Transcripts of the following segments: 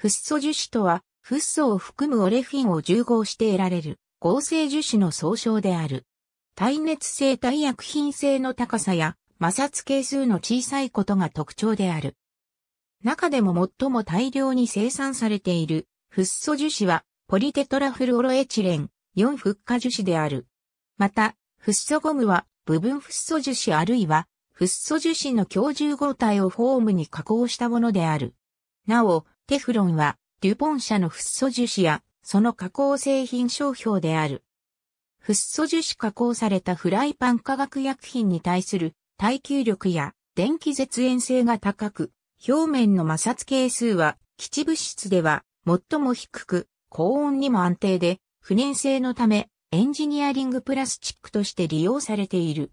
フッ素樹脂とは、フッ素を含むオレフィンを重合して得られる合成樹脂の総称である。耐熱性耐薬品性の高さや摩擦係数の小さいことが特徴である。中でも最も大量に生産されているフッ素樹脂はポリテトラフルオロエチレン4フッ化樹脂である。また、フッ素ゴムは部分フッ素樹脂あるいはフッ素樹脂の強重合体をフォームに加工したものである。なお、テフロンは、デュポン社のフッ素樹脂や、その加工製品商標である。フッ素樹脂加工されたフライパン化学薬品に対する耐久力や電気絶縁性が高く、表面の摩擦係数は基地物質では最も低く、高温にも安定で、不燃性のためエンジニアリングプラスチックとして利用されている。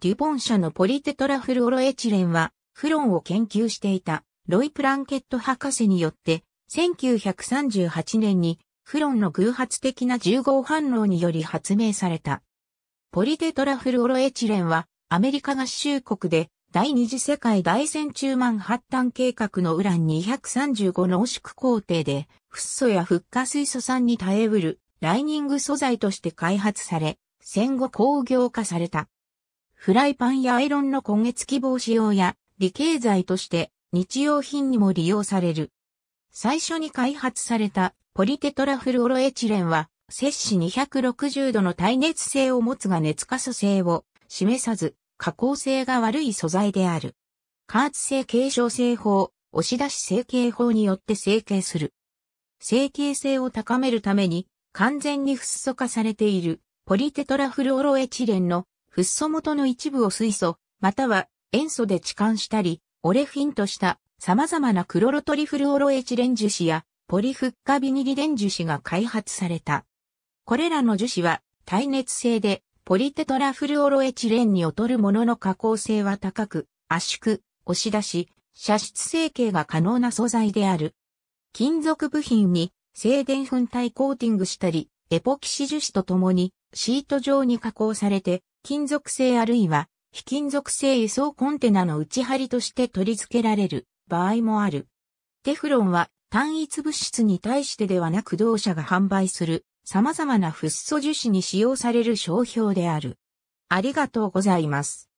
デュポン社のポリテトラフルオロエチレンはフロンを研究していたロイ・プランケット博士によって、1938年にフロンの偶発的な重合反応により発明された。ポリテトラフルオロエチレンは、アメリカ合衆国で第二次世界大戦中マンハッタン計画のウラン235濃縮工程で、フッ素やフッ化水素酸に耐えうるライニング素材として開発され、戦後工業化された。フライパンやアイロンの今月希望使用や理系材として日用品にも利用される。最初に開発されたポリテトラフルオロエチレンは、摂氏260度の耐熱性を持つが熱可塑性を示さず、加工性が悪い素材である。加圧性継承性法、押し出し成形法によって成形する。成形性を高めるために、完全にフッ素化されているポリテトラフルオロエチレンのフッ素元の一部を水素、または塩素で置換したり、オレフィンとした様々なクロロトリフルオロエチレン樹脂やポリフッ化ビニリレン樹脂が開発された。これらの樹脂は耐熱性でポリテトラフルオロエチレンに劣るものの加工性は高く、圧縮、押し出し、射出成形が可能な素材である。金属部品に静電粉体コーティングしたり、エポキシ樹脂とともにシート状に加工されて、金属製あるいは非金属製輸送コンテナの内張りとして取り付けられる場合もある。テフロンは単一物質に対してではなく同社が販売する様々なフッ素樹脂に使用される商標である。ありがとうございます。